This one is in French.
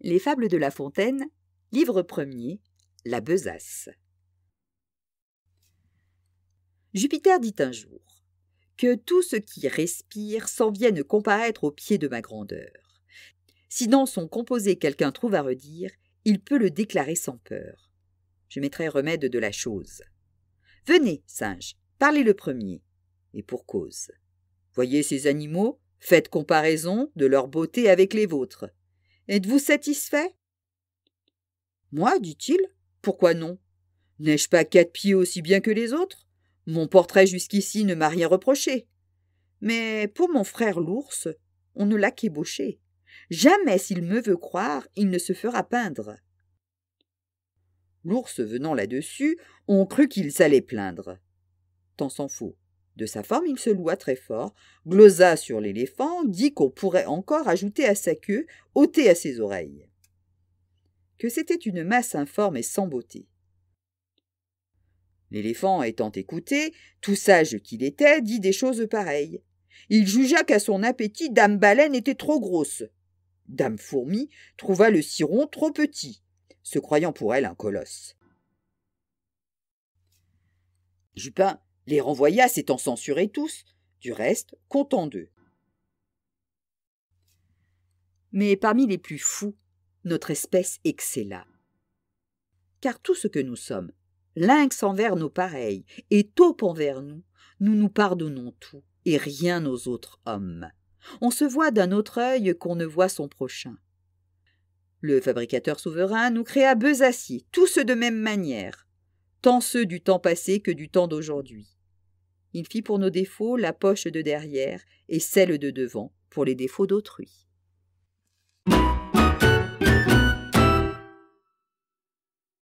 Les Fables de La Fontaine, livre premier, La Besace. Jupiter dit un jour que tout ce qui respire s'en vienne comparaître au pied de ma grandeur. Si dans son composé quelqu'un trouve à redire, il peut le déclarer sans peur. Je mettrai remède de la chose. Venez, singe, parlez le premier. Et pour cause. Voyez ces animaux, faites comparaison de leur beauté avec les vôtres. Êtes-vous satisfait Moi, dit-il, pourquoi non N'ai-je pas quatre pieds aussi bien que les autres Mon portrait jusqu'ici ne m'a rien reproché. Mais pour mon frère l'ours, on ne l'a qu'ébauché. Jamais s'il me veut croire, il ne se fera peindre. L'ours venant là-dessus, on crut qu'il s'allait plaindre. Tant s'en faut. De sa forme, il se loua très fort, glosa sur l'éléphant, dit qu'on pourrait encore ajouter à sa queue, ôter à ses oreilles. Que c'était une masse informe et sans beauté. L'éléphant étant écouté, tout sage qu'il était, dit des choses pareilles. Il jugea qu'à son appétit, Dame Baleine était trop grosse. Dame Fourmi trouva le ciron trop petit, se croyant pour elle un colosse. Jupin les renvoya s'étant censurés tous, du reste content d'eux. Mais parmi les plus fous, notre espèce excella. Car tout ce que nous sommes, lynx envers nos pareils et taupe envers nous, nous nous pardonnons tout et rien aux autres hommes. On se voit d'un autre œil qu'on ne voit son prochain. Le fabricateur souverain nous créa Besacier, tous de même manière, tant ceux du temps passé que du temps d'aujourd'hui. Il fit pour nos défauts la poche de derrière et celle de devant pour les défauts d'autrui.